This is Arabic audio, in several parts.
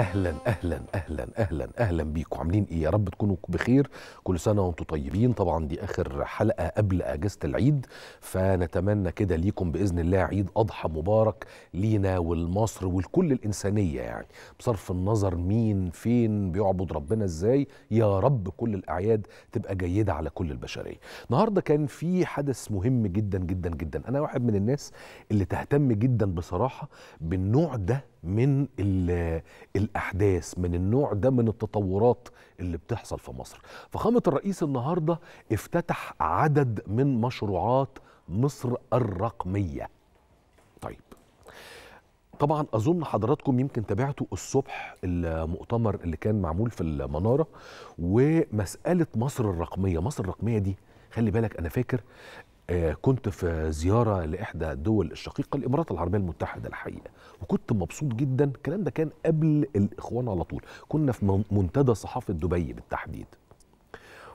اهلا اهلا اهلا اهلا اهلا بيكم عاملين ايه يا رب تكونوا بخير كل سنه وانتم طيبين طبعا دي اخر حلقه قبل اجازه العيد فنتمنى كده ليكم باذن الله عيد اضحى مبارك لينا ولمصر ولكل الانسانيه يعني بصرف النظر مين فين بيعبد ربنا ازاي يا رب كل الاعياد تبقى جيده على كل البشريه النهارده كان في حدث مهم جدا جدا جدا انا واحد من الناس اللي تهتم جدا بصراحه بالنوع ده من الأحداث من النوع ده من التطورات اللي بتحصل في مصر فخامة الرئيس النهاردة افتتح عدد من مشروعات مصر الرقمية طيب طبعا اظن حضراتكم يمكن تابعتوا الصبح المؤتمر اللي كان معمول في المناره ومساله مصر الرقميه مصر الرقميه دي خلي بالك انا فاكر آه، كنت في زيارة لإحدى الدول الشقيقة الإمارات العربية المتحدة الحقيقة وكنت مبسوط جدا الكلام ده كان قبل الإخوان على طول كنا في منتدى صحافة دبي بالتحديد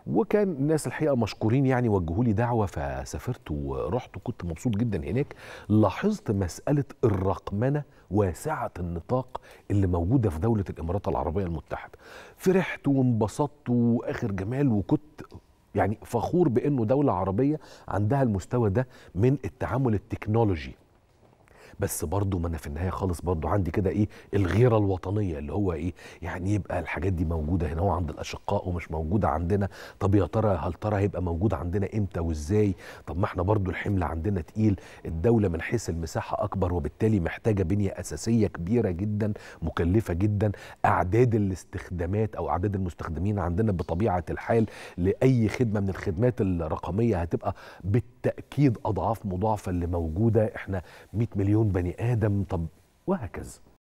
وكان الناس الحقيقه مشكورين يعني وجهوا لي دعوه فسافرت ورحت وكنت مبسوط جدا هناك لاحظت مساله الرقمنه واسعه النطاق اللي موجوده في دوله الامارات العربيه المتحده فرحت وانبسطت واخر جمال وكنت يعني فخور بانه دوله عربيه عندها المستوى ده من التعامل التكنولوجي بس برضه ما انا في النهايه خالص برضه عندي كده ايه الغيره الوطنيه اللي هو ايه يعني يبقى الحاجات دي موجوده هنا وعند الاشقاء ومش موجوده عندنا طب يا ترى هل ترى هيبقى موجود عندنا امتى وازاي طب ما احنا برضه الحمل عندنا تقيل الدوله من حيث المساحه اكبر وبالتالي محتاجه بنيه اساسيه كبيره جدا مكلفه جدا اعداد الاستخدامات او اعداد المستخدمين عندنا بطبيعه الحال لاي خدمه من الخدمات الرقميه هتبقى بالتاكيد اضعاف مضاعفه اللي موجوده احنا 100 مليون مليون بني ادم طب وهكذا